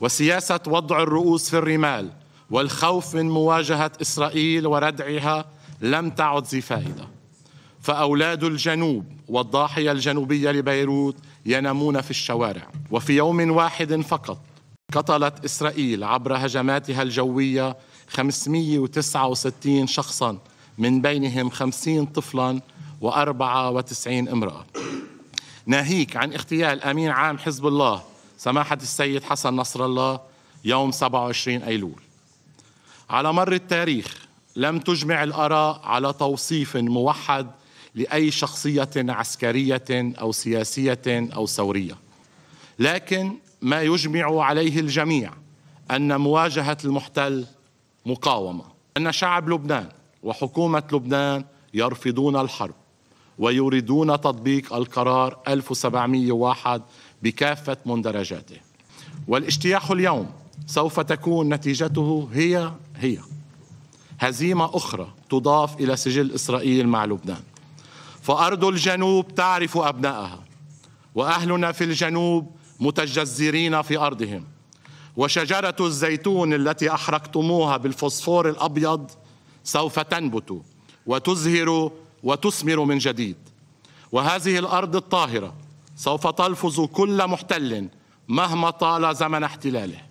وسياسة وضع الرؤوس في الرمال والخوف من مواجهة إسرائيل وردعها لم تعد ذي فائدة فأولاد الجنوب والضاحية الجنوبية لبيروت ينامون في الشوارع وفي يوم واحد فقط قتلت إسرائيل عبر هجماتها الجوية 569 شخصا من بينهم 50 طفلا و94 امرأة ناهيك عن اغتيال أمين عام حزب الله سماحة السيد حسن نصر الله يوم 27 أيلول على مر التاريخ لم تجمع الآراء على توصيف موحد لأي شخصية عسكرية أو سياسية أو ثورية لكن ما يجمع عليه الجميع أن مواجهة المحتل مقاومة أن شعب لبنان وحكومة لبنان يرفضون الحرب ويريدون تطبيق القرار 1701 بكافة مندرجاته والاجتياح اليوم سوف تكون نتيجته هي هي هزيمة أخرى تضاف إلى سجل إسرائيل مع لبنان فأرض الجنوب تعرف أبنائها وأهلنا في الجنوب متجزرين في أرضهم وشجرة الزيتون التي أحرقتموها بالفوسفور الأبيض سوف تنبت وتزهر وتثمر من جديد وهذه الارض الطاهره سوف تلفظ كل محتل مهما طال زمن احتلاله